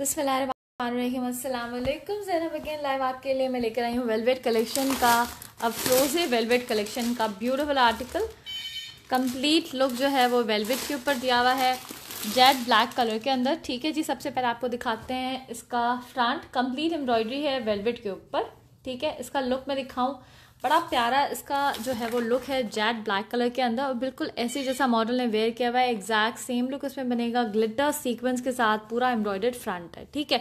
बसमिलकुम Zainab again live आपके लिए मैं लेकर आई हूँ वेलवेट कलेक्शन का अफरोज़ वेलवेट कलेक्शन का ब्यूटीफुल आर्टिकल कंप्लीट लुक जो है वो वेलवेट के ऊपर दिया हुआ है जेड ब्लैक कलर के अंदर ठीक है जी सबसे पहले आपको दिखाते हैं इसका फ्रंट कंप्लीट एम्ब्रॉयडरी है वेलवेट के ऊपर ठीक है इसका लुक मैं दिखाऊँ बड़ा प्यारा इसका जो है वो लुक है जेट ब्लैक कलर के अंदर और बिल्कुल ऐसे जैसा मॉडल ने वेयर किया हुआ है एग्जैक्ट सेम लुक इसमें बनेगा ग्लिटर सीक्वेंस के साथ पूरा एम्ब्रॉयडर्ड फ्रंट है ठीक है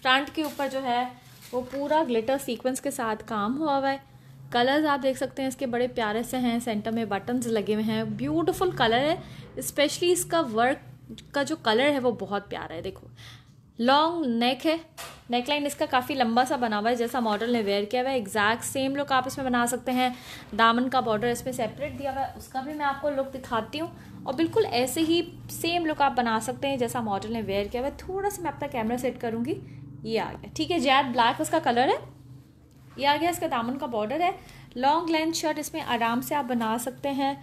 फ्रंट के ऊपर जो है वो पूरा ग्लिटर सीक्वेंस के साथ काम हुआ हुआ है कलर्स आप देख सकते हैं इसके बड़े प्यारे से हैं सेंटर में बटन्स लगे हुए हैं ब्यूटीफुल कलर है स्पेशली इसका वर्क का जो कलर है वो बहुत प्यारा है देखो लॉन्ग नेक है नेकलाइन इसका काफ़ी लंबा सा बना हुआ है जैसा मॉडल ने वेयर किया हुआ है एग्जैक्ट सेम लुक आप इसमें बना सकते हैं दामन का बॉर्डर इसमें सेपरेट दिया हुआ है उसका भी मैं आपको लुक दिखाती हूँ और बिल्कुल ऐसे ही सेम लुक आप बना सकते हैं जैसा मॉडल ने वेयर किया हुआ है थोड़ा सा मैं अपना कैमरा सेट करूँगी ये आ गया ठीक है जैद ब्लैक उसका कलर है ये आ गया इसका दामन का बॉर्डर है लॉन्ग लेंथ शर्ट इसमें आराम से आप बना सकते हैं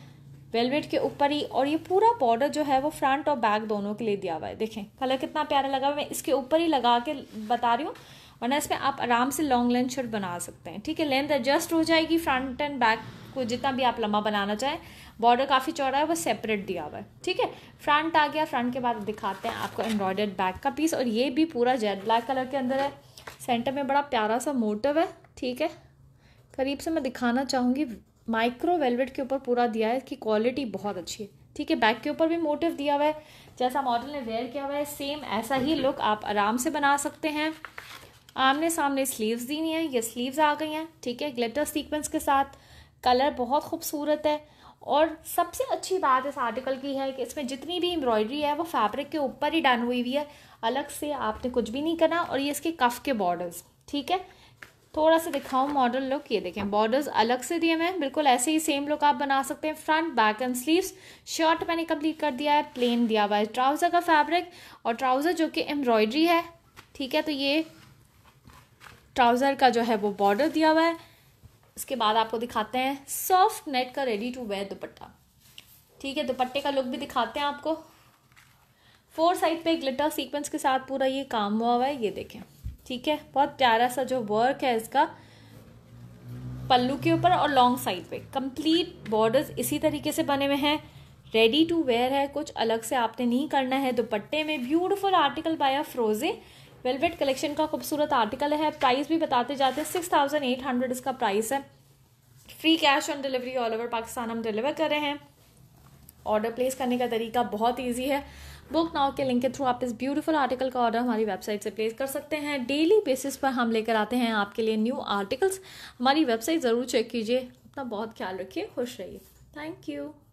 वेलवेट के ऊपर ही और ये पूरा बॉर्डर जो है वो फ्रंट और बैक दोनों के लिए दिया हुआ है देखें कलर कितना प्यारा लगा मैं इसके ऊपर ही लगा के बता रही हूँ वरना इसमें आप आराम से लॉन्ग लेंथ शर्ट बना सकते हैं ठीक है लेंथ एडजस्ट हो जाएगी फ्रंट एंड बैक को जितना भी आप लंबा बनाना चाहें बॉर्डर काफ़ी चौड़ा है वो सेपरेट दिया हुआ है ठीक है फ्रंट आ गया फ्रंट के बाद दिखाते हैं आपको एम्ब्रॉयडर्ड बैक का पीस और ये भी पूरा जेड ब्लैक कलर के अंदर है सेंटर में बड़ा प्यारा सा मोटिव है ठीक है करीब से मैं दिखाना चाहूँगी माइक्रो वेलवेट के ऊपर पूरा दिया है कि क्वालिटी बहुत अच्छी है ठीक है बैक के ऊपर भी मोटिव दिया हुआ है जैसा मॉडल ने वेयर किया हुआ है सेम ऐसा ही लुक आप आराम से बना सकते हैं आमने सामने स्लीव्स दी हुई हैं ये स्लीव्स आ गई हैं ठीक है ग्लिटर सीक्वेंस के साथ कलर बहुत खूबसूरत है और सबसे अच्छी बात इस आर्टिकल की है कि इसमें जितनी भी एम्ब्रॉयडरी है वो फैब्रिक के ऊपर ही डन हुई हुई है अलग से आपने कुछ भी नहीं करना और ये इसके कफ के बॉर्डर्स ठीक है थोड़ा सा दिखाऊँ मॉडल लुक ये देखें बॉर्डर्स अलग से दिए मैं हैं बिल्कुल ऐसे ही सेम लुक आप बना सकते हैं front back and sleeves shirt मैंने कंप्लीट कर दिया है प्लेन दिया हुआ है ट्राउज़र का फैब्रिक और ट्राउज़र जो कि एम्ब्रॉयडरी है ठीक है तो ये ट्राउज़र का जो है वो बॉर्डर दिया हुआ है इसके बाद आपको दिखाते हैं सॉफ्ट नेट का रेडी टू वेयर दुपट्टा ठीक है दुपट्टे का लुक भी दिखाते हैं आपको फोर साइड पे ग्लिटर सीक्वेंस के साथ पूरा ये काम हुआ हुआ है ये देखें ठीक है बहुत प्यारा सा जो वर्क है इसका पल्लू के ऊपर और लॉन्ग साइड पे कंप्लीट बॉर्डर्स इसी तरीके से बने हुए हैं रेडी टू वेयर है कुछ अलग से आपने नहीं करना है दुपट्टे में beautiful article by Afrozeh velvet collection का खूबसूरत आर्टिकल है प्राइस भी बताते जाते हैं सिक्स थाउजेंड एट हंड्रेड इसका प्राइस है free cash on delivery all over Pakistan हम डिलीवर कर रहे हैं ऑर्डर प्लेस करने का तरीका बहुत ईजी है बुक नाउ के लिंक के थ्रू आप इस ब्यूटीफुल आर्टिकल का ऑर्डर हमारी वेबसाइट से प्लेस कर सकते हैं डेली बेसिस पर हम लेकर आते हैं आपके लिए न्यू आर्टिकल्स हमारी वेबसाइट ज़रूर चेक कीजिए अपना बहुत ख्याल रखिए खुश रहिए थैंक यू